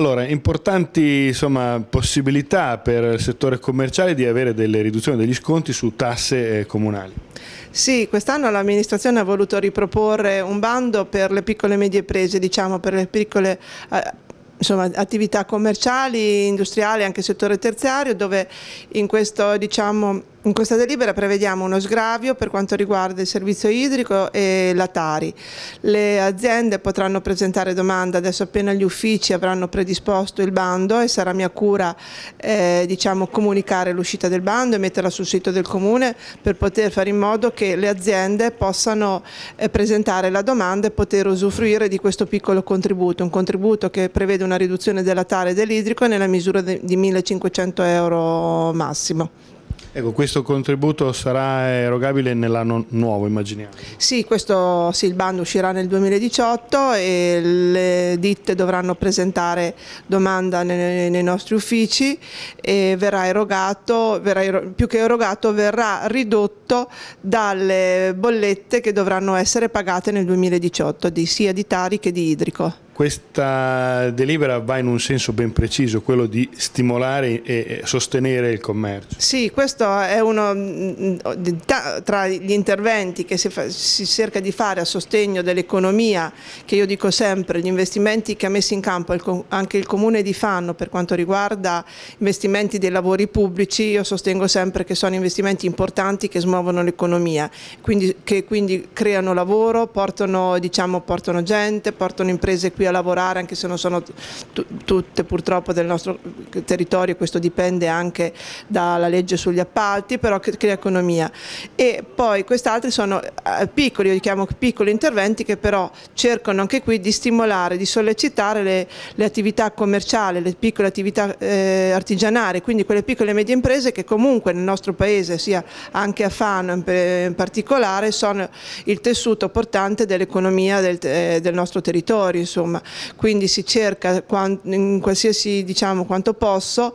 Allora, importanti insomma, possibilità per il settore commerciale di avere delle riduzioni degli sconti su tasse eh, comunali. Sì, quest'anno l'amministrazione ha voluto riproporre un bando per le piccole e medie prese, diciamo per le piccole... Eh, insomma, attività commerciali, industriali, anche settore terziario, dove in questo diciamo, in questa delibera prevediamo uno sgravio per quanto riguarda il servizio idrico e la Tari. Le aziende potranno presentare domanda, adesso appena gli uffici avranno predisposto il bando e sarà mia cura eh, diciamo, comunicare l'uscita del bando e metterla sul sito del Comune per poter fare in modo che le aziende possano eh, presentare la domanda e poter usufruire di questo piccolo contributo, un contributo che prevede una riduzione della Tari e dell'idrico nella misura di 1.500 euro massimo. Ecco, questo contributo sarà erogabile nell'anno nuovo, immaginiamo. Sì, questo, sì, il bando uscirà nel 2018 e le ditte dovranno presentare domanda nei, nei nostri uffici e verrà erogato, verrà, più che erogato, verrà ridotto dalle bollette che dovranno essere pagate nel 2018, di, sia di Tari che di Idrico. Questa delibera va in un senso ben preciso, quello di stimolare e sostenere il commercio. Sì, questo è uno mm, mm, tra gli interventi che si, fa, si cerca di fare a sostegno dell'economia, che io dico sempre, gli investimenti che ha messo in campo anche il Comune di Fanno per quanto riguarda investimenti dei lavori pubblici, io sostengo sempre che sono investimenti importanti che smuovono l'economia, quindi, che quindi creano lavoro, portano, diciamo, portano gente, portano imprese qui a a lavorare anche se non sono tutte purtroppo del nostro territorio, questo dipende anche dalla legge sugli appalti, però crea economia. E poi quest'altri sono eh, piccoli, io li chiamo piccoli interventi che però cercano anche qui di stimolare, di sollecitare le, le attività commerciali, le piccole attività eh, artigianali, quindi quelle piccole e medie imprese che comunque nel nostro paese, sia anche a Fano in particolare, sono il tessuto portante dell'economia del, eh, del nostro territorio. Insomma problema. Quindi si cerca in qualsiasi diciamo quanto posso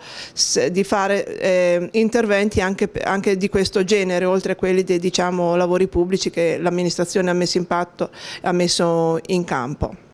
di fare eh, interventi anche, anche, di questo genere, oltre a quelli dei diciamo, lavori pubblici che l'amministrazione ha messo in, patto, ha messo in campo.